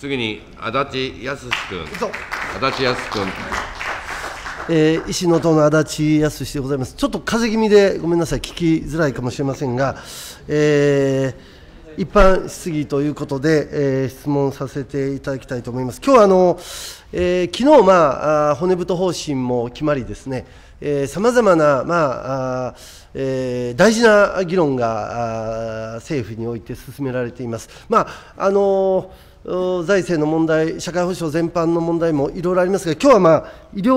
次に足立康君。足立康君。えー、師の党の足立康でございます。ちょっと風邪気味でごめんなさい、聞きづらいかもしれませんが、えー、一般質疑ということで、えー、質問させていただきたいと思います。今日はあの、えー、昨日まあ骨太方針も決まりですね、さまざまな、まあえー、大事な議論が政府において進められています。まああのー財政の問題、社会保障全般の問題もいろいろありますが、今日はまあ医療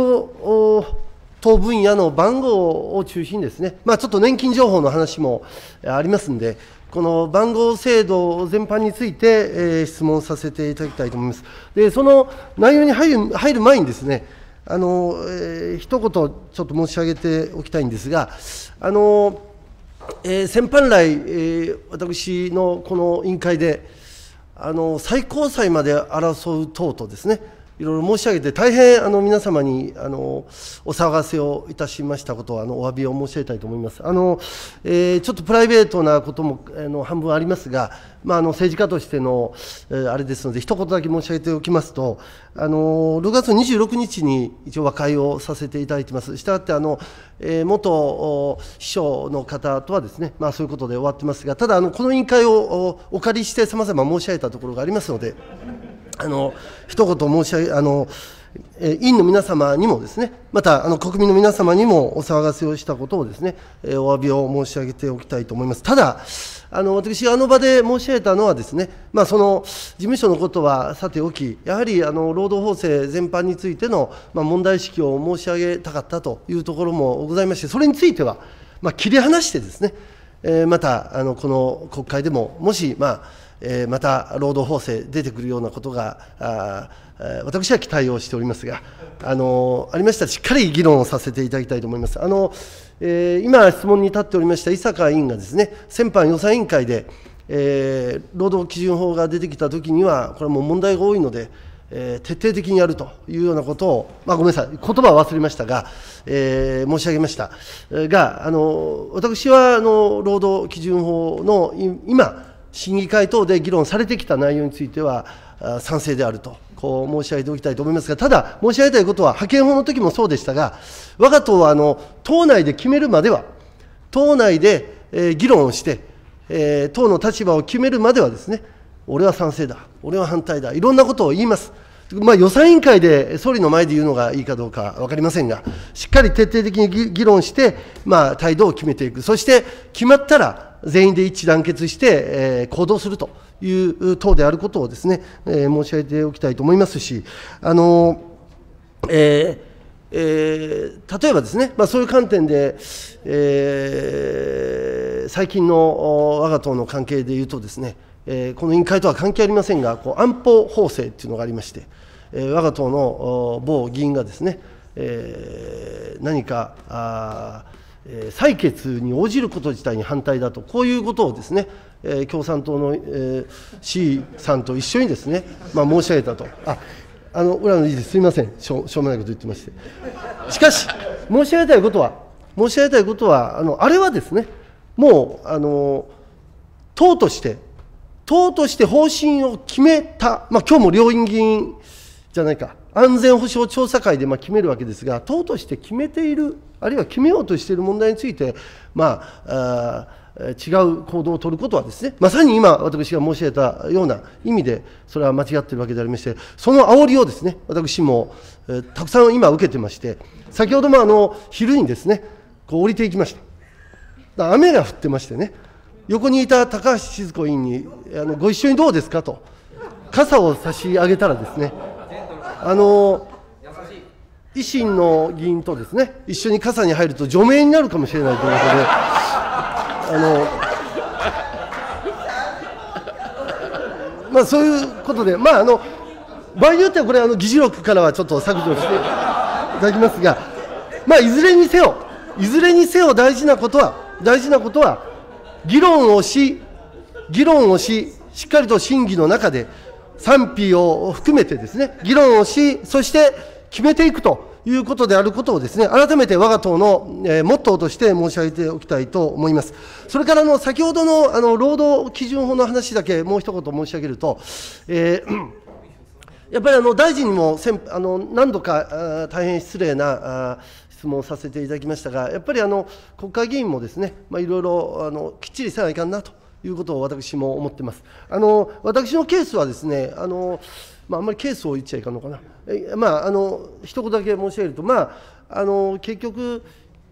等分野の番号を中心にですね、まあ、ちょっと年金情報の話もありますんで、この番号制度全般について、えー、質問させていただきたいと思います。でその内容に入る入る前にですね、あの、えー、一言ちょっと申し上げておきたいんですが、あの、えー、先般来、えー、私のこの委員会で、あの最高裁まで争う党とですねいろいろ申し上げて、大変あの皆様にあのお騒がせをいたしましたことをあのお詫びを申し上げたいと思います。あのえー、ちょっとプライベートなこともあの半分ありますが、まあ、あの政治家としての、えー、あれですので、一言だけ申し上げておきますと、あの6月26日に一応和解をさせていただいてます。したがってあの、えー、元秘書の方とはですね、まあ、そういうことで終わってますが、ただあの、この委員会をお借りして、さまざま申し上げたところがありますので。あの一言申し上げあの委員の皆様にもですね、またあの国民の皆様にもお騒がせをしたことをですね、お詫びを申し上げておきたいと思います。ただ、あの私、あの場で申し上げたのはですね、まあ、その事務所のことはさておき、やはりあの労働法制全般についての、まあ、問題意識を申し上げたかったというところもございまして、それについては、まあ、切り離してですね、えー、またあのこの国会でも、もし、まあ、えまた労働法制出てくるようなことが私は期待をしておりますがあのありましたらしっかり議論をさせていただきたいと思います。あのえ今質問に立っておりました伊坂委員がですね先般予算委員会で、え労働基準法が出てきたときにはこれはもう問題が多いので。え徹底的にやるというようなことを、まあ、ごめんなさい、言葉を忘れましたが、えー、申し上げましたが、あの私はあの労働基準法の今、審議会等で議論されてきた内容については、賛成であると、こう申し上げておきたいと思いますが、ただ、申し上げたいことは、派遣法の時もそうでしたが、我が党はあの党内で決めるまでは、党内で、え議論をして、え党の立場を決めるまではですね、俺は賛成だ、俺は反対だ、いろんなことを言います。まあ、予算委員会で総理の前で言うのがいいかどうか分かりませんが、しっかり徹底的に議論して、まあ、態度を決めていく、そして決まったら、全員で一致団結して、え行動するという党であることをですね、え申し上げておきたいと思いますし、あのえーえー、例えばですね、まあ、そういう観点で、えー、最近の我が党の関係でいうとですね、えー、この委員会とは関係ありませんが、こう安保法制というのがありまして、えー、我が党の某議員がですね、え何かあえ採決に応じること自体に反対だと、こういうことをですね、え共産党の、え C さんと一緒にですね、まあ、申し上げたと、ああの浦野理事、すみませんしょ、しょうもないこと言ってまして、しかし、申し上げたいことは、申し上げたいことは、あのあれはですね、もうあの党として、党として方針を決めた、まあ今日も両院議員、じゃないか安全保障調査会でま決めるわけですが党として決めているあるいは決めようとしている問題について、まあ、あ違う行動を取ることはですねまさに今私が申し上げたような意味でそれは間違っているわけでありましてその煽りをですね私も、えー、たくさん今受けてまして先ほどもあの昼にですねこう降りていきました雨が降ってましてね横にいた高橋静子委員にあのご一緒にどうですかと傘を差し上げたらですねあの維新の議員とですね一緒に傘に入ると除名になるかもしれないということであの、まあ、そういうことで、まあ、あの場合によってはこれあの議事録からはちょっと削除していただきますが、まあ、いずれにせよいずれにせよ大事なことは大事なことは議論をし議論をししっかりと審議の中で賛否を含めてですね、議論をし、そして決めていくということであることをですね、改めて我が党の、えモットーとして申し上げておきたいと思います。それからの先ほどのあの労働基準法の話だけもう一言申し上げると、えー、やっぱりあの大臣にも先あの何度か大変失礼な質問をさせていただきましたが、やっぱりあの国会議員もですね、まあ、いろいろあのきっちりせないかんなと。いうことを私も思ってます。あの私のケースはですねあの、まあ、あんまりケースを言っちゃいかんのかな、えまあ、あの一言だけ申し上げると、まあ、あの結局、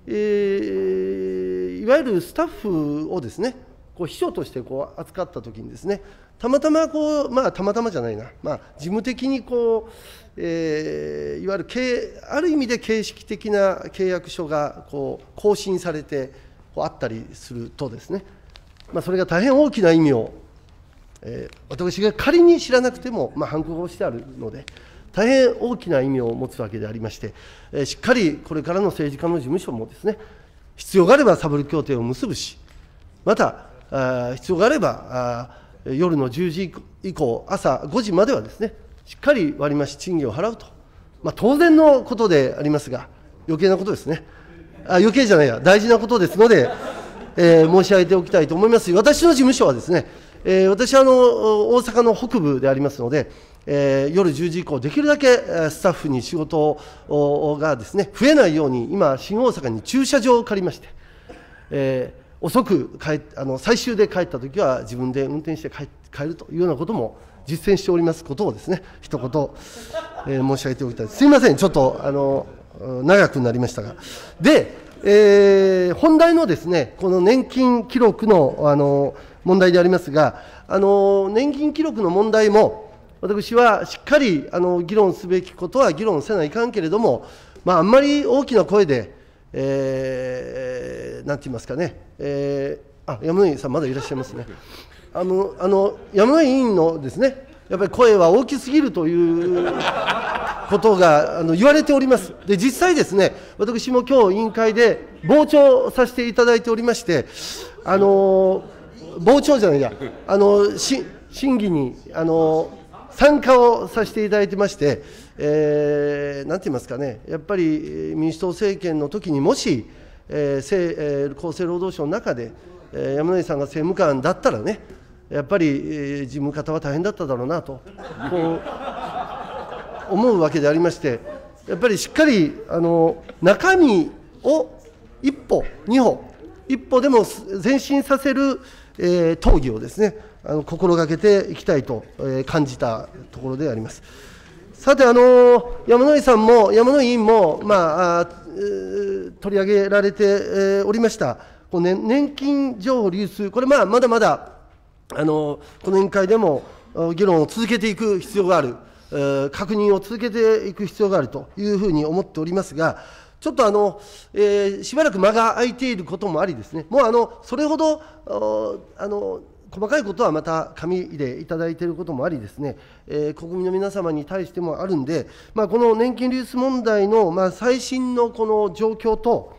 えー、いわゆるスタッフをですねこう秘書としてこう扱った時にですねたまたまこう、まあ、たまたまじゃないな、まあ、事務的にこう、えー、いわゆる経ある意味で形式的な契約書がこう更新されてこうあったりするとですねまあ、それが大変大きな意味を、えー、私が仮に知らなくても、まあ、反抗してあるので、大変大きな意味を持つわけでありまして、えー、しっかりこれからの政治家の事務所もですね、必要があればサブル協定を結ぶし、また、あ必要があればあ夜の10時以降、朝5時まではですね、しっかり割増賃金を払うと、まあ、当然のことでありますが、余計なことですね、あ余計じゃないや、大事なことですので。えー、申し上げておきたいと思います。私の事務所はですね、えー、私はあの大阪の北部でありますので、えー、夜10時以降、できるだけスタッフに仕事がですね増えないように、今、新大阪に駐車場を借りまして、えー、遅く帰あの最終で帰ったときは、自分で運転して帰帰るというようなことも実践しておりますことをですね一言、えー、申し上げておきたいす。すみません、ちょっとあの長くなりましたが。でえー、本題のですねこの年金記録のあの問題でありますが、あの年金記録の問題も、私はしっかりあの議論すべきことは議論せないかんけれども、まあ、あんまり大きな声で、えー、なんて言いますかね、えー、あ山野井さん、まだいらっしゃいますね。あのあの山野井委員のですねやっぱり声は大きすぎるということがあの言われております。で、実際ですね、私も今日委員会で傍聴させていただいておりまして、あの傍聴じゃないや、あの審議にあの参加をさせていただいてまして、えー、なんて言いますかね、やっぱり民主党政権の時にもし、えーせえー、厚生労働省の中で、えー、山内さんが政務官だったらね、やっぱり、えー、事務方は大変だっただろうなと、こう思うわけでありましてやっぱりしっかりあの中身を一歩二歩一歩でも前進させる、えー、討議をですねあの心がけていきたいと、えー、感じたところであります。さて、あの山井さんも山井委員も、まあ、あ取り上げられて、えー、おりましたこの、ね、年金情報流通これ、まあ、まだまだ、あのこの委員会でも議論を続けていく必要がある。確認を続けていく必要があるというふうに思っておりますが、ちょっとあの、えー、しばらく間が空いていることもありですね、もうあのそれほどあの細かいことはまた紙でいただいていることもありですね、えー、国民の皆様に対してもあるんで、まあ、この年金流出問題の、まあ、最新のこの状況と、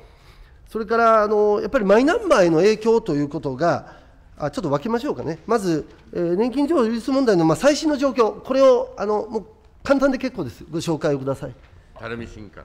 それからあのやっぱりマイナンバーへの影響ということが、あちょっと分けましょうかね、まず、えー、年金上流率問題のまあ最新の状況、これをあのもう簡単で結構です、ご紹介をください。垂水新官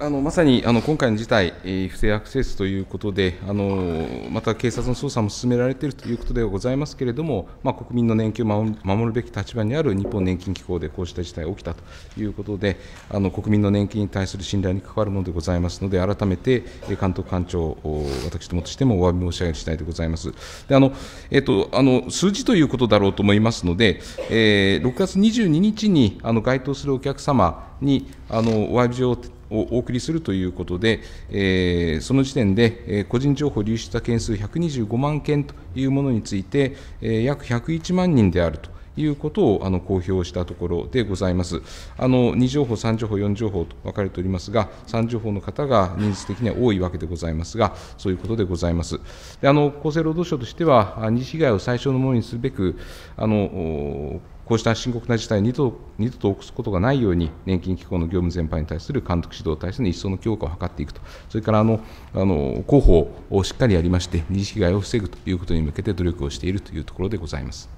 あのまさにあの今回の事態、えー、不正アクセスということであの、また警察の捜査も進められているということではございますけれども、まあ、国民の年金を守るべき立場にある日本年金機構でこうした事態が起きたということで、あの国民の年金に対する信頼に関わるものでございますので、改めて監督官庁、私どもとしてもお詫び申し上げる次第でございます。であのえー、と、あの数字ということだろうと思いますので、えー、6月22日にあの該当するお客様にあのお詫び状をお送りするということで、えー、その時点で、えー、個人情報流出した件数125万件というものについて、えー、約101万人であると。いうことをあの公表したところでございます。あの2情報、3情報、4情報と分かれておりますが、3情報の方が人数的には多いわけでございますが、そういうことでございます。であの厚生労働省としては、二次被害を最小のものにするべく、あのこうした深刻な事態に二度二度と起こすことがないように、年金機構の業務全般に対する監督指導体制の一層の強化を図っていくと、それからあのあの広報をしっかりやりまして、二次被害を防ぐということに向けて努力をしているというところでございます。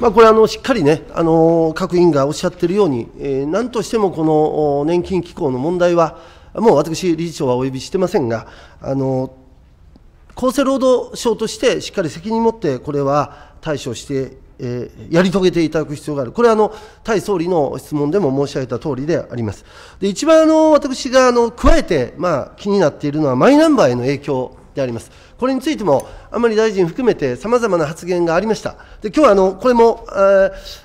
まあ、これあの、しっかりね、あの各委員がおっしゃっているように、えー、なんとしてもこの年金機構の問題は、もう私、理事長はお呼びしてませんが、あの厚生労働省としてしっかり責任を持って、これは対処してえー、やり遂げていただく必要がある、これはあの対総理の質問でも申し上げた通りであります。で一番あの私があの加えて、まあ、気になっているのは、マイナンバーへの影響であります。これについても、甘利大臣含めてさまざまな発言がありました。で今日はあのこれも、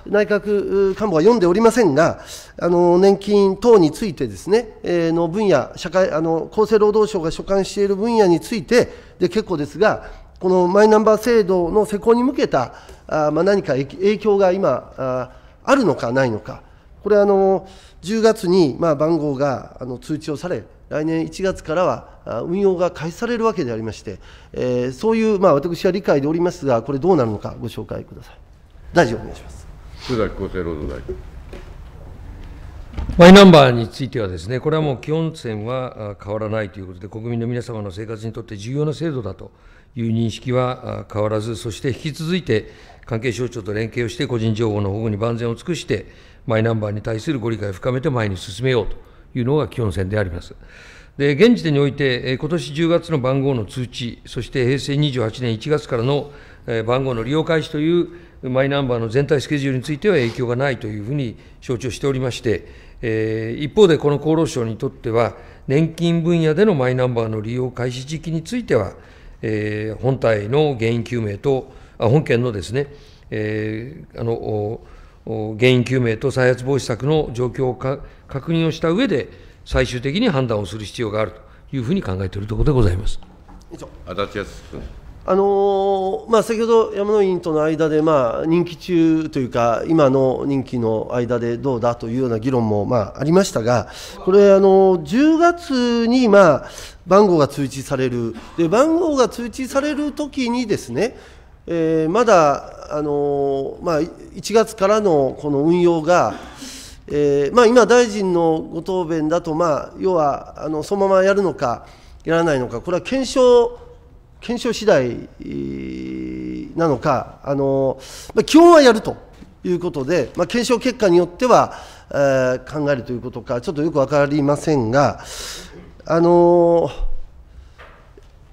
内閣官房は読んでおりませんが、あの年金等についてですね、えー、の分野社会あの、厚生労働省が所管している分野について、で結構ですが、このマイナンバー制度の施行に向けたあまあ、何か影響が今あ、あるのかないのか、これ、あの10月にまあ番号があの通知をされ、来年1月からは運用が開始されるわけでありまして、えー、そういう、まあ、私は理解でおりますが、これ、どうなるのか、ご紹介ください。大臣お願いします須崎厚生労働大臣マイナンバーについてはですね、これはもう基本線は変わらないということで、国民の皆様の生活にとって重要な制度だという認識は変わらず、そして引き続いて関係省庁と連携をして、個人情報の保護に万全を尽くして、マイナンバーに対するご理解を深めて前に進めようというのが基本線であります。で現時点において、今年10月の番号の通知、そして平成28年1月からの番号の利用開始というマイナンバーの全体スケジュールについては影響がないというふうに承知をしておりまして、えー、一方でこの厚労省にとっては、年金分野でのマイナンバーの利用開始時期については、えー、本体の原因究明と本件のですね、えー、あの原因究明と再発防止策の状況を確認をした上で、最終的に判断をする必要があるというふうに考えているところでございます。足立康君あのまあ、先ほど山野委員との間で、まあ、任期中というか、今の任期の間でどうだというような議論も、まあ、ありましたが、これ、あの10月に、まあ、番号が通知される、で番号が通知されるときにですね、えー、まだ、あのー、まあ、1月からのこの運用が、えーまあ、今、大臣のご答弁だと、まあ、要はあのそのままやるのか、やらないのか、これは検証、検証次第なのか、あのまあ、基本はやるということで、まあ、検証結果によっては、えー、考えるということか、ちょっとよく分かりませんが、あのー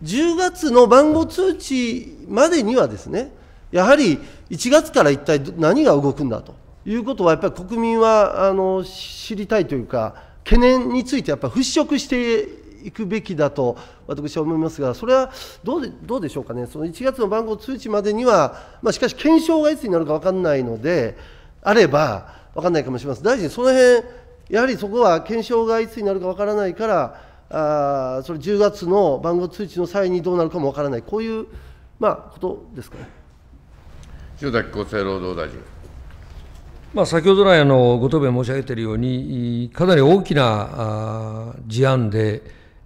10月の番号通知までにはですね、やはり1月から一体何が動くんだということは、やっぱり国民はあの知りたいというか、懸念についてやっぱ払拭していくべきだと私は思いますが、それはどうでどうでしょうかね、その1月の番号通知までには、まあ、しかし検証がいつになるか分からないので、あれば分からないかもしれません、大臣、その辺やはりそこは検証がいつになるか分からないから、あそれ10月の番号通知の際にどうなるかもわからない、こういう、まあ、ことですかね。塩崎厚生労働大臣まあ、先ほど来あのご答弁申し上げているように、かなり大きな事案で、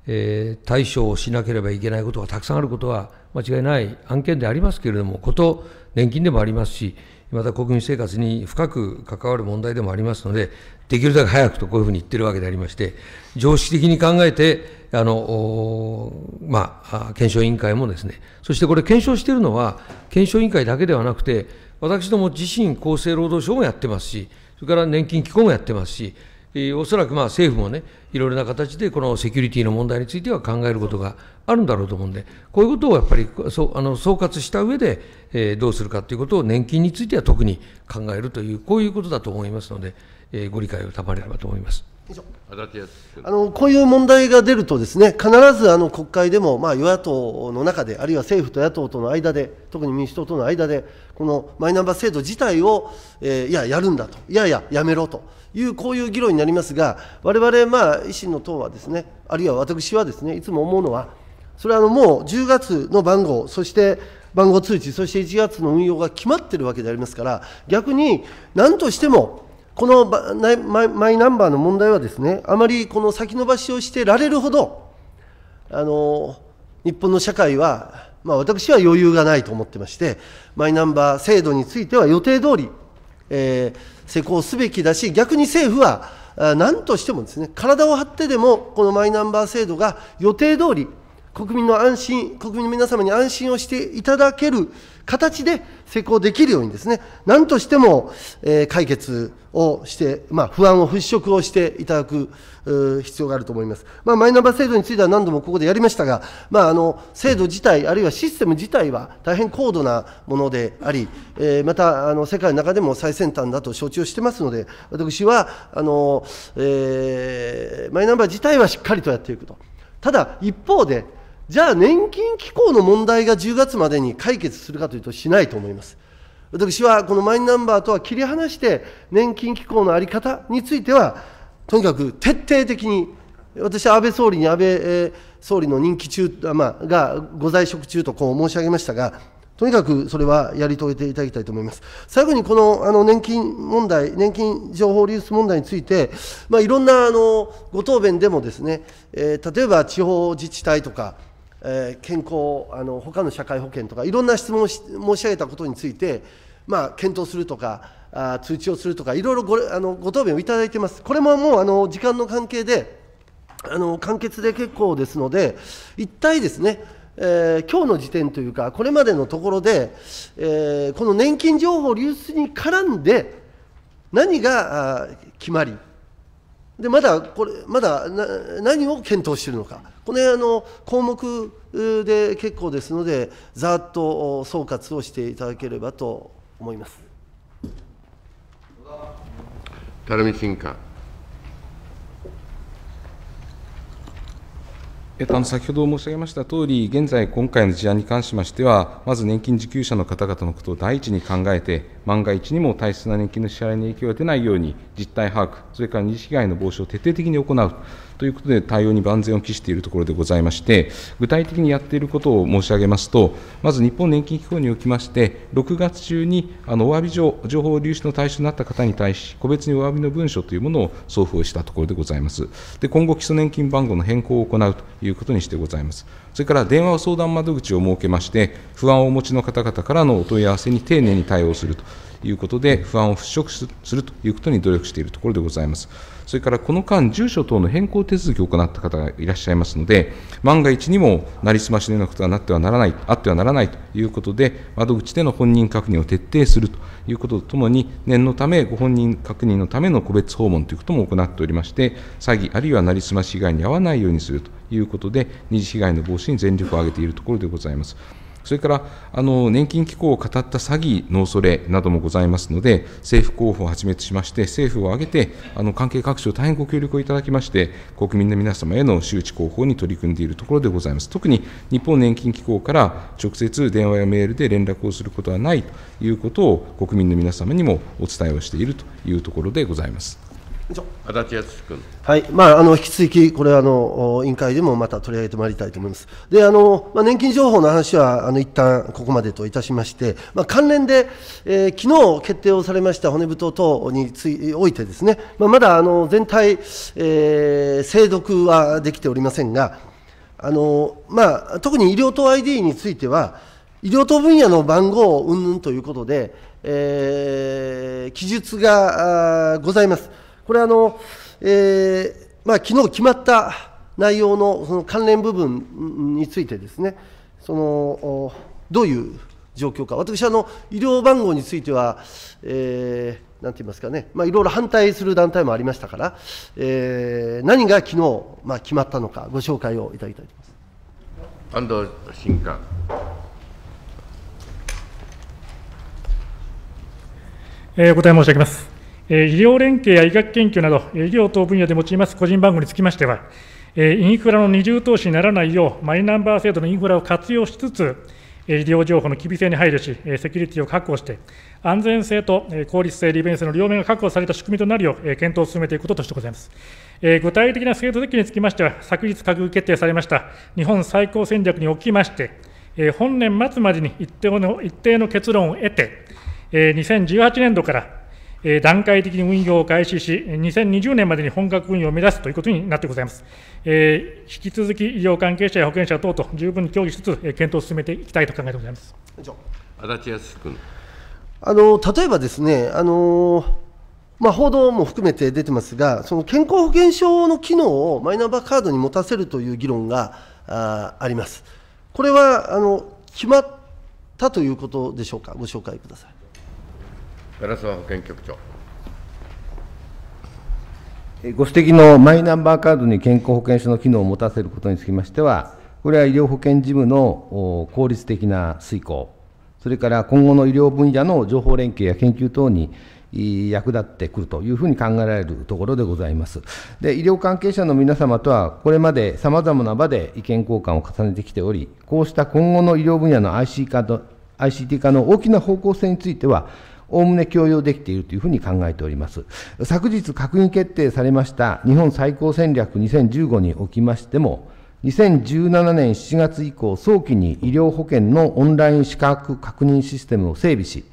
え対処をしなければいけないことがたくさんあることは間違いない案件でありますけれども、こと、年金でもありますし、また国民生活に深く関わる問題でもありますので、できるだけ早くとこういうふうに言ってるわけでありまして、常識的に考えて、あのまあ、検証委員会もですね、そしてこれ、検証しているのは、検証委員会だけではなくて、私ども自身、厚生労働省もやってますし、それから年金機構もやってますし、えおそらくまあ政府もね、いろいろな形でこのセキュリティの問題については考えることがあるんだろうと思うんで、こういうことをやっぱりそあの総括した上で、えー、どうするかということを、年金については特に考えるという、こういうことだと思いますので。えー、ご理解を賜れればと思います。あのこういう問題が出るとです、ね、必ずあの国会でも、まあ、与野党の中で、あるいは政府と野党との間で、特に民主党との間で、このマイナンバー制度自体を、えー、いや、やるんだと、いやいや、やめろという、こういう議論になりますが、われわれ維新の党はです、ね、あるいは私はです、ね、いつも思うのは、それはあのもう10月の番号、そして番号通知、そして1月の運用が決まってるわけでありますから、逆になんとしても、このマイナンバーの問題はですね、あまりこの先延ばしをしてられるほど、あの日本の社会は、まあ、私は余裕がないと思ってまして、マイナンバー制度については予定通り、えー、施行すべきだし、逆に政府は、何としてもですね、体を張ってでも、このマイナンバー制度が予定通り、国民の安心、国民の皆様に安心をしていただける形で施行できるようにですね、何としても、えー、解決をして、まあ、不安を払拭をしていただく必要があると思います。まあ、マイナンバー制度については何度もここでやりましたが、まあ、あの制度自体、あるいはシステム自体は大変高度なものであり、えー、またあの世界の中でも最先端だと承知をしてますので、私はあの、えー、マイナンバー自体はしっかりとやっていくと。ただ、一方で、じゃあ年金機構の問題が10月までに解決するかというとしないと思います。私はこのマイナンバーとは切り離して、年金機構の在り方については、とにかく徹底的に、私は安倍総理に安倍、総理の任期中、まあ、がご在職中とこう申し上げましたが、とにかくそれはやり遂げていただきたいと思います。最後にこのあの年金問題、年金情報流出問題について、まあ、いろんなあのご答弁でもですね、えー、例えば地方自治体とか、えー、健康あの他の社会保険とかいろんな質問を申し上げたことについて、まあ、検討するとかあ通知をするとかいろいろごあのご答弁をいただいてますこれももうあの時間の関係であの簡潔で結構ですので一体ですねえー、今日の時点というか、これまでのところで、えー、この年金情報流出に絡んで、何が決まり、でまだこれまだ何を検討しているのか、この辺あの項目で結構ですので、ざっと総括をしていただければと思います。垂水審官。えっと、あの先ほど申し上げましたとおり、現在、今回の事案に関しましては、まず年金受給者の方々のことを第一に考えて、万が一にも大切な年金の支払いに影響が出ないように、実態把握、それから二次被害の防止を徹底的に行うということで、対応に万全を期しているところでございまして、具体的にやっていることを申し上げますと、まず日本年金機構におきまして、6月中にあのお詫び状、情報流出の対象になった方に対し、個別にお詫びの文書というものを送付をしたところでございます。で今後、基礎年金番号の変更を行うということにしてございます。それから電話相談窓口を設けまして、不安をお持ちの方々からのお問い合わせに丁寧に対応するということで、不安を払拭するということに努力しているところでございます。それからこの間、住所等の変更手続きを行った方がいらっしゃいますので、万が一にもなりすましのようなことはなってはならない、あってはならないということで、窓口での本人確認を徹底するということとともに、念のため、ご本人確認のための個別訪問ということも行っておりまして、詐欺、あるいはなりすまし被害に遭わないようにするということで、二次被害の防止に全力を挙げているところでございます。それからあの年金機構を語った詐欺、脳それなどもございますので、政府候補をはじめとしまして、政府を挙げて、あの関係各所、大変ご協力をいただきまして、国民の皆様への周知広報に取り組んでいるところでございます。特に日本年金機構から直接電話やメールで連絡をすることはないということを、国民の皆様にもお伝えをしているというところでございます。足立康君。はい、まあ、あの引き続き、これ、あの委員会でもまた取り上げてまいりたいと思います。で、あの、まあ、年金情報の話は、あの一旦ここまでといたしまして。まあ、関連で、えー、昨日決定をされました骨太等につい、おいてですね。まあ、まだ、あの全体、えー、精読はできておりませんが。あの、まあ、特に医療等 I. D. については。医療等分野の番号云々ということで、えー、記述がございます。これあの、えーまあ昨日決まった内容のその関連部分についてですね、そのどういう状況か、私あの、医療番号については、えー、なんて言いますかね、まあ、いろいろ反対する団体もありましたから、えー、何が昨日、まあ決まったのか、ご紹介をいただきたいと思います安藤新官。えお答え申し上げます。医療連携や医学研究など、医療等分野で用います個人番号につきましては、インフラの二重投資にならないよう、マイナンバー制度のインフラを活用しつつ、医療情報の機微性に配慮し、セキュリティを確保して、安全性と効率性、利便性の両面が確保された仕組みとなるよう、検討を進めていくこととしてございます。具体的な制度設計につきましては、昨日閣議決定されました日本最高戦略におきまして、本年末までに一定の一定の結論を得て、2018年度から段階的に運用を開始し、2020年までに本格運用を目指すということになってございます。えー、引き続き医療関係者や保険者等と十分に協議しつつ、検討を進めていきたいと考えてございます。足立康君あの例えばですね、あのまあ、報道も含めて出てますが、その健康保険証の機能をマイナンバーカードに持たせるという議論がああります。これはあの決まったということでしょうか、ご紹介ください。奈保健局長。ご指摘のマイナンバーカードに健康保険証の機能を持たせることにつきましては、これは医療保険事務の効率的な遂行、それから今後の医療分野の情報連携や研究等に役立ってくるというふうに考えられるところでございます。で医療関係者の皆様とは、これまでさまざまな場で意見交換を重ねてきており、こうした今後の医療分野の IC ICT 化の大きな方向性については、おおむね共用できているというふうに考えております。昨日閣議決定されました日本最高戦略2015におきましても、2017年7月以降、早期に医療保険のオンライン資格確認システムを整備し、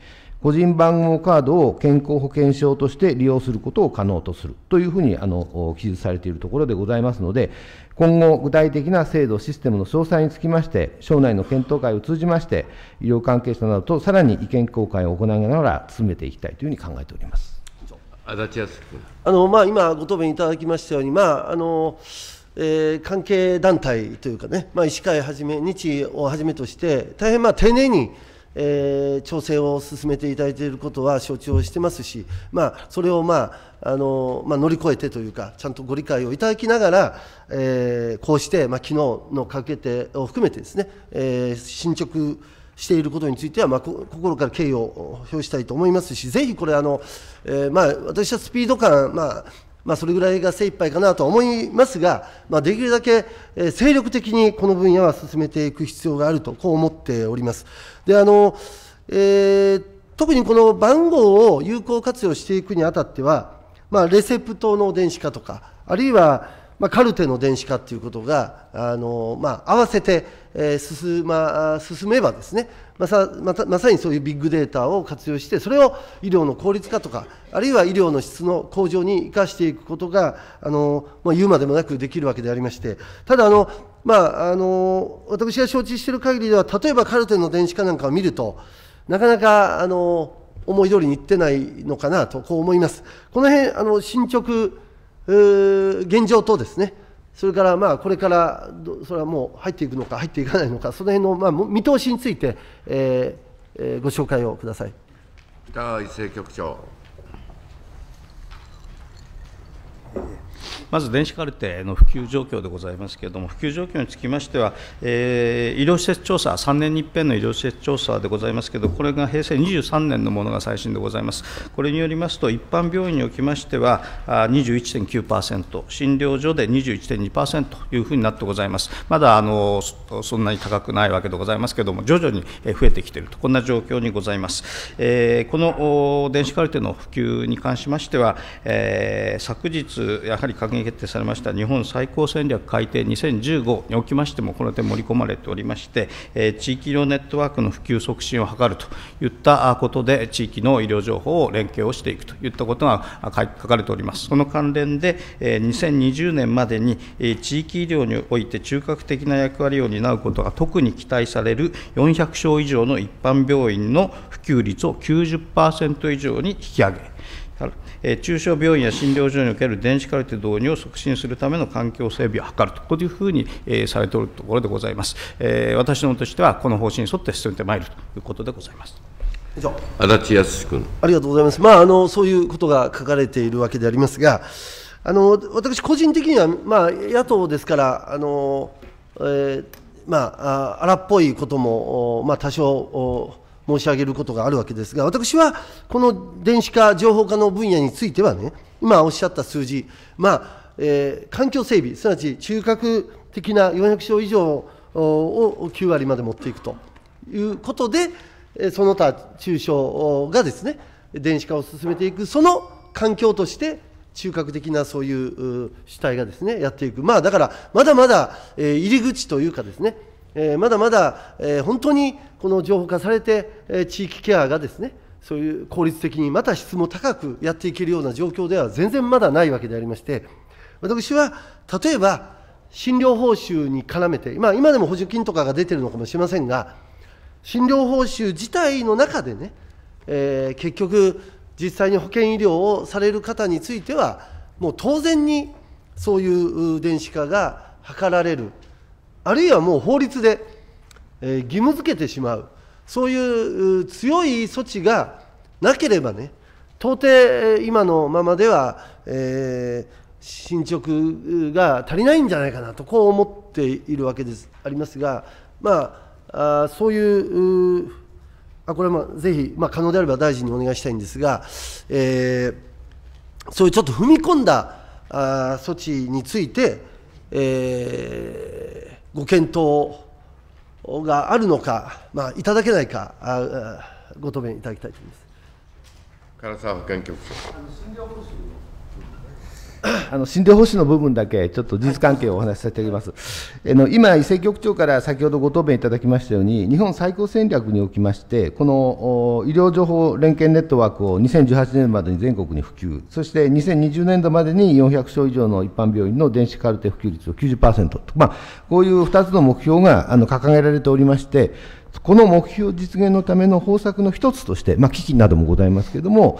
個人番号カードを健康保険証として利用することを可能とするというふうにあの記述されているところでございますので、今後、具体的な制度、システムの詳細につきまして、省内の検討会を通じまして、医療関係者などとさらに意見交換を行いながら進めていきたいというふうに考えております。足立康君あの、まあ、今、ご答弁いただきましたように、まああのえー、関係団体というかね、まあ、医師会はじめ、日をはじめとして、大変まあ丁寧に、えー、調整を進めていただいていることは承知をしてますし、まあ、それを、まああの、まあ、乗り越えてというかちゃんとご理解をいただきながら、えー、こうして、まあ、昨日のかけてを含めてですね、えー、進捗していることについては、まあ、心から敬意を表したいと思いますし、ぜひこれあの、えー、まあ、私はスピード感、まあまあ、それぐらいが精一杯かなとは思いますが、まあ、できるだけ、え精力的にこの分野は進めていく必要があると、こう思っております。であのえー、特にこの番号を有効活用していくにあたっては、まあ、レセプトの電子化とかあるいは、まあ、カルテの電子化ということがあの、まあ、合わせて、えー、進,、まあ、進めばですねまさまたまさにそういうビッグデータを活用してそれを医療の効率化とかあるいは医療の質の向上に生かしていくことがあの、まあ、言うまでもなくできるわけでありましてただあの、まあ、あの私が承知している限りでは例えばカルテの電子化なんかを見るとなかなかあの思い通りにいってないのかなとこう思います。この辺あの進捗現状等ですねそれからまあこれからそれはもう入っていくのか入っていかないのかその辺のまあ見通しについて、えーえー、ご紹介をください北井政局長。まず電子カルテの普及状況でございますけれども、普及状況につきましては、えー、医療施設調査、3年に一遍の医療施設調査でございますけれどこれが平成23年のものが最新でございます。これによりますと、一般病院におきましては、21.9%、診療所で21.2%というふうになってございます。まだあのそんなに高くないわけでございますけれども、徐々に増えてきていると、こんな状況にございます。えー、この電子カルテの普及に関しましては、えー、昨日、やはり閣議決定されました日本最高戦略改定2015におきましても、この点盛り込まれておりまして、地域医療ネットワークの普及促進を図るといったことで、地域の医療情報を連携をしていくといったことが書かれております。その関連で、2020年までに地域医療において中核的な役割を担うことが特に期待される400床以上の一般病院の普及率を90%以上に引き上げ、中小病院や診療所における電子カルテ導入を促進するための環境整備を図ると、こういうふうにされておるところでございます。私どもとしては、この方針に沿って進めてまいるということでございます。以上足立康君ありがとうございます、まああの、そういうことが書かれているわけでありますが、あの私、個人的には、まあ、野党ですから、あのえー、まあ、荒っぽいことも、まあ、多少。申し上げることがあるわけですが、私はこの電子化、情報化の分野についてはね、今おっしゃった数字、まあえー、環境整備、すなわち中核的な400床以上を9割まで持っていくということで、その他中小がですね、電子化を進めていく、その環境として、中核的なそういう主体がですね、やっていく。まあだから、まだまだ入り口というかですね、えー、まだまだ、えー、本当にこの情報化されて、えー、地域ケアがですね、そういう効率的にまた質も高くやっていけるような状況では全然まだないわけでありまして、私は例えば診療報酬に絡めて、まあ、今でも補助金とかが出てるのかもしれませんが、診療報酬自体の中でね、えー、結局、実際に保険医療をされる方については、もう当然にそういう電子化が図られるあるいはもう法律で、えー、義務付けてしまう、そういう強い措置がなければね、到底今のままでは、えー、進捗が足りないんじゃないかなとこう思っているわけですありますが、まあ、あそういうあこれもぜひ、まあ、可能であれば大臣にお願いしたいんですが、えー、そういうちょっと踏み込んだあ措置について、えご検討があるのか、まあ、いただけないか、あご答弁いただきたいと思います。唐沢保健局長。あの診療報酬の部分だけ、ちょっと事実関係をお話しさせていただきます。あの今、伊勢局長から先ほどご答弁いただきましたように、日本最高戦略におきまして、この医療情報連携ネットワークを2018年までに全国に普及、そして2020年度までに400床以上の一般病院の電子カルテ普及率を90%と、まあ、こういう2つの目標があの掲げられておりまして、この目標実現のための方策の一つとして、まあ、危機などもございますけれども、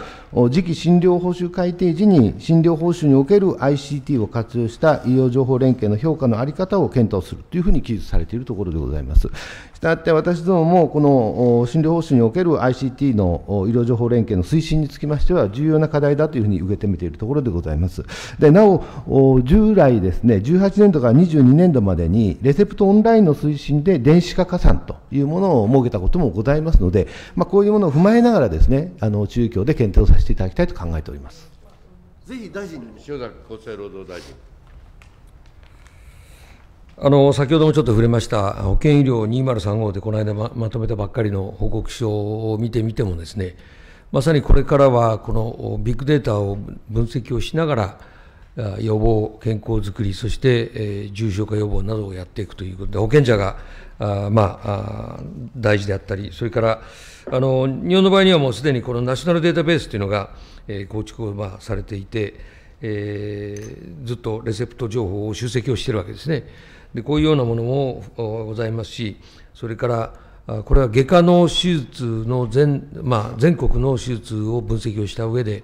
次期診療報酬改定時に、診療報酬における ICT を活用した医療情報連携の評価の在り方を検討するというふうに記述されているところでございます。したがって、私どもも、この診療報酬における ICT の医療情報連携の推進につきましては、重要な課題だというふうに受け止めているところでございます。でなお、従来ですね、18年度から22年度までに、レセプトオンラインの推進で電子化加算というもののを設けたこともございますので、まあ、こういうものを踏まえながらですねあの中共で検討させていただきたいと考えておりますぜひ大臣に塩崎厚生労働大臣あの先ほどもちょっと触れました、保険医療2035でこの間ままとめたばっかりの報告書を見てみてもですね、まさにこれからはこのビッグデータを分析をしながら、予防、健康づくり、そして、え重症化予防などをやっていくということで、保険者があまあ大事であったり、それからあの日本の場合にはもうすでにこのナショナルデータベースというのが、え構築を、まされていて、えずっとレセプト情報を集積をしているわけですね。でこういうようなものもございますし、それからこれは外科の手術の全,、まあ、全国の手術を分析をした上で、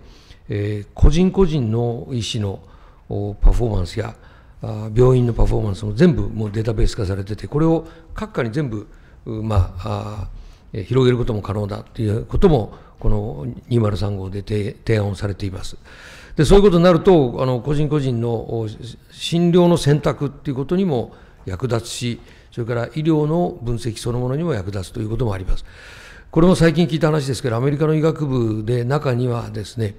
えー、個人個人の医師のパフォーマンスや病院のパフォーマンスも全部もうデータベース化されててこれを各科に全部、まあ、あ広げることも可能だということもこの203号で提案をされています。でそういうことになるとあの個人個人の診療の選択っていうことにも役立つしそれから医療の分析そのものにも役立つということもあります。これも最近聞いた話ですけどアメリカの医学部で中にはですね、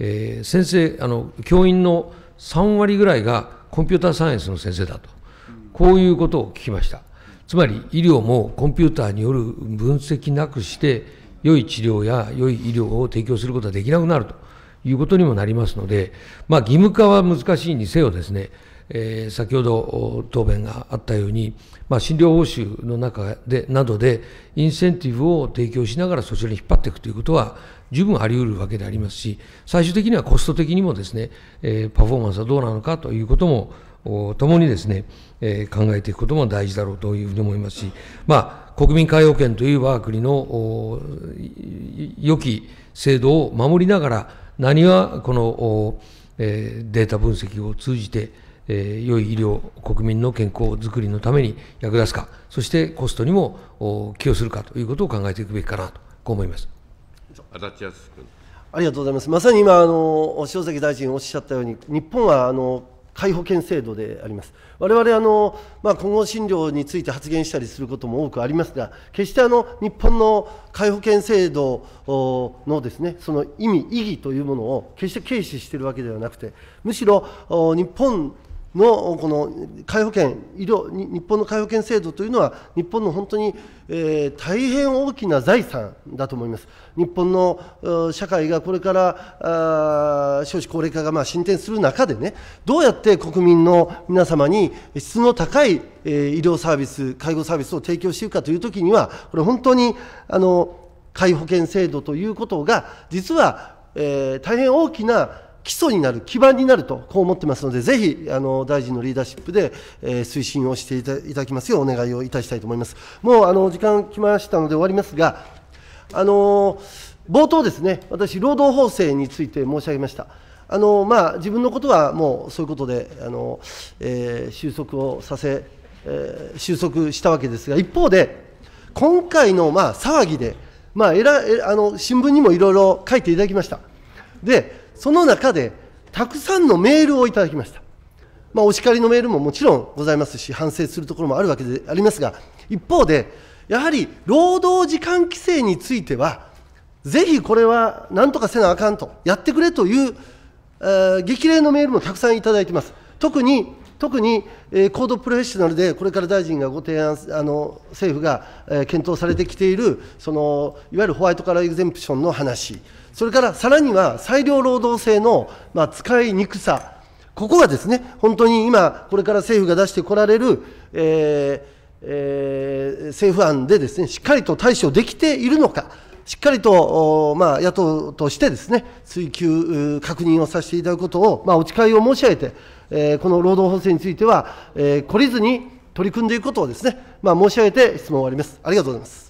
えー、先生あの教員の3割ぐらいがコンピューターサイエンスの先生だと、こういうことを聞きました。つまり医療もコンピューターによる分析なくして、良い治療や良い医療を提供することはできなくなるということにもなりますので、まあ、義務化は難しいにせよですね、えー、先ほど答弁があったように、まあ、診療報酬の中でなどで、インセンティブを提供しながらそちらに引っ張っていくということは、十分あり得るわけでありますし、最終的にはコスト的にもですね、えー、パフォーマンスはどうなのかということも、ともにですね、えー、考えていくことも大事だろうというふうに思いますし、まあ、国民皆保険という我が国の良き制度を守りながら、何はこの、えー、データ分析を通じて、えー、良い医療、国民の健康づくりのために役立つか、そしてコストにも寄与するかということを考えていくべきかなと、こう思います足立康君。ありがとうございます。まさに今、あの塩崎大臣おっしゃったように、日本はあの皆保険制度であります。我々あの、まあ、混合診療について発言したりすることも多くありますが、決してあの日本の皆保険制度のです、ね、その意味、意義というものを決して軽視しているわけではなくて、むしろ日本のこの介護保険医療日本の介護保険制度というのは日本の本当に、えー、大変大きな財産だと思います日本の社会がこれから少子高齢化がまあ進展する中でねどうやって国民の皆様に質の高い、えー、医療サービス介護サービスを提供していくかというときにはこれ本当にあの介護保険制度ということが実は、えー、大変大きな基礎になる、基盤になると、こう思ってますので、ぜひあの大臣のリーダーシップで、えー、推進をしていただきますようお願いをいたしたいと思います。もうあの時間来ましたので終わりますが、あの冒頭ですね、私、労働法制について申し上げました。あのまあ、自分のことはもうそういうことであの、えー、収束をさせ、えー、収束したわけですが、一方で、今回のまあ騒ぎで、まあ、えらあの新聞にもいろいろ書いていただきました。で、その中で、たくさんのメールをいただきました。まあ、お叱りのメールももちろんございますし、反省するところもあるわけでありますが、一方で、やはり労働時間規制については、ぜひこれはなんとかせなあかんと、やってくれという、えー、激励のメールもたくさんいただいてます。特に特に、えー、高度プロフェッショナルで、これから大臣がご提案、あの政府が、えー、検討されてきているその、いわゆるホワイトカラーエグゼンプションの話、それからさらには裁量労働制の、まあ、使いにくさ、ここがですね、本当に今、これから政府が出してこられる、えーえー、政府案でですね、しっかりと対処できているのか、しっかりと、まあ、野党としてですね、追及、確認をさせていただくことを、まあ、お誓いを申し上げて、えー、この労働法制については、えー、懲りずに取り組んでいくことをですね、まあ、申し上げて質問を終わります。ありがとうございます。